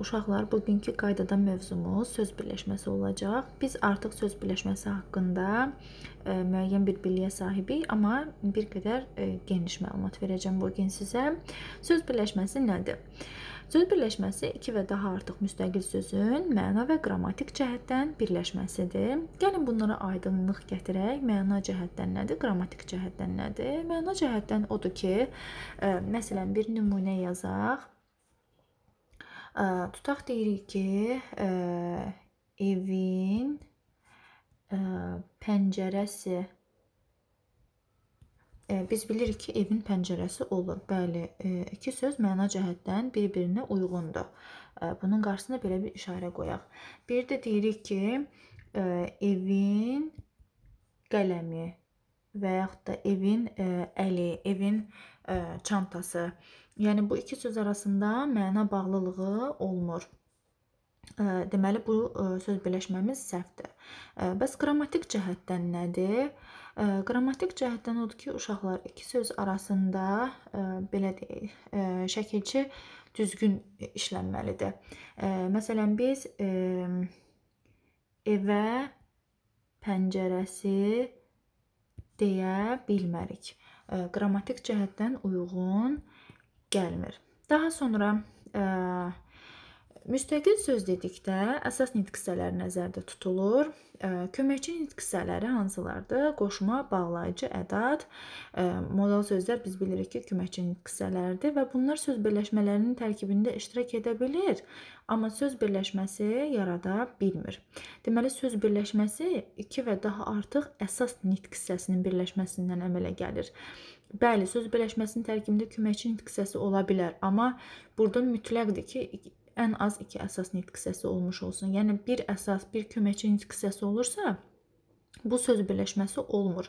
uşaqlar, bugünkü qaydada mövzumuz söz birləşməsi olacaq. Biz artıq söz birləşməsi haqqında müəyyən bir biliyə sahibik, amma bir qədər geniş məlumat verəcəm bu gün sizə. Söz birləşməsi nədir? Söz birləşməsi 2 və daha artıq müstəqil sözün məna və qrammatik cəhətdən birləşməsidir. Gəlin bunlara aydınlıq gətirək. Məna cəhətdən nədir, qrammatik cəhətdən nədir? Məna cəhətdən odur ki, məsələn bir nümunə yazaq tutaq deyirik ki, evin pəncərəsi Biz bilirik ki, evin pəncərəsi olur. Bəli, e, iki söz məna cəhətdən bir-birinə uyğundur. E, bunun qarşısına belə bir işarə qoyaq. Bir də deyirik ki, e, evin qələmi və yaxud da evin ə, e, əli, evin ə, e, çantası. Yəni bu iki söz arasında məna bağlılığı olmur. Ə, e, deməli bu ə, söz birləşməmiz səhvdir. Ə, bəs qrammatik cəhətdən nədir? Ə, qrammatik cəhətdən odur ki, uşaqlar iki söz arasında ə, belə deyək, ə, şəkilçi düzgün işlənməlidir. Ə, məsələn biz ə, evə pəncərəsi deyə bilmərik. Qrammatik cəhətdən uyğun gəlmir. Daha sonra Müstəqil söz dedikdə əsas nitq hissələri nəzərdə tutulur. Köməkçi nitq hissələri hansılardır? Qoşma, bağlayıcı, ədad. Modal sözlər biz bilirik ki, köməkçi nitq hissələridir və bunlar söz birləşmələrinin tərkibində iştirak edə bilir, amma söz birləşməsi yarada bilmir. Deməli, söz birləşməsi 2 və daha artıq əsas nitq hissəsinin birləşməsindən əmələ gəlir. Bəli, söz birləşməsinin tərkibində köməkçi nitq hissəsi ola bilər, amma burada mütləqdir ki, ən az iki əsas nitq hissəsi olmuş olsun. Yəni bir əsas, bir köməkçi nitq hissəsi olursa, bu söz birləşməsi olmur.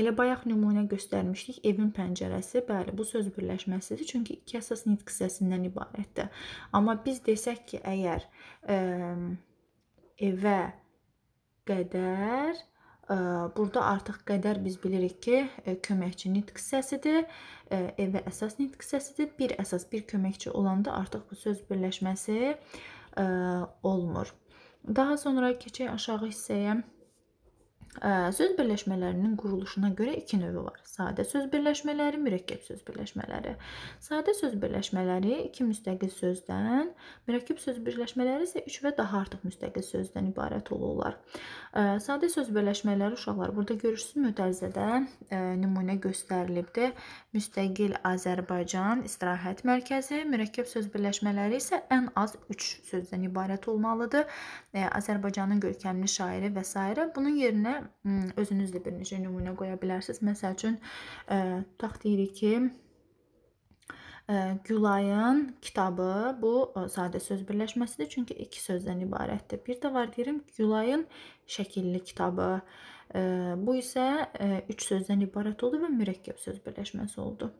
Elə bayaq nümunə göstərmişdik, evin pəncərəsi, bəli, bu söz birləşməsidir, çünki iki əsas nitq hissəsindən ibarətdir. Amma biz desək ki, əgər ə, evə qədər Burada artıq qədər biz bilirik ki, köməkçi nitq hissəsidir, evə əsas nitq hissəsidir. Bir əsas, bir köməkçi olanda artıq bu söz birləşməsi olmur. Daha sonra keçək aşağı hissəyə. Söz birləşmələrinin quruluşuna görə iki növü var. Sadə söz birləşmələri, mürəkkəb söz birləşmələri. Sadə söz birləşmələri iki müstəqil sözdən, mürəkkəb söz birləşmələri isə üç və daha artıq müstəqil sözdən ibarət olurlar. Sadə söz birləşmələri uşaqlar burada görürsünüz mütərizədə e, nümunə göstərilibdir. Müstəqil Azərbaycan istirahət mərkəzi, mürəkkəb söz birləşmələri isə ən az 3 sözdən ibarət olmalıdır. E, Azərbaycanın görkəmli şairi və s. bunun yerinə özünüz də bir neçə nümunə qoya bilərsiniz. Məsəl üçün e, tutaq deyirik ki, e, Gülayın kitabı bu e, sadə söz birləşməsidir, çünki iki sözdən ibarətdir. Bir də var deyirəm Gülayın şəkilli kitabı. Bu isə üç sözdən ibarət oldu və mürəkkəb söz birləşməsi oldu.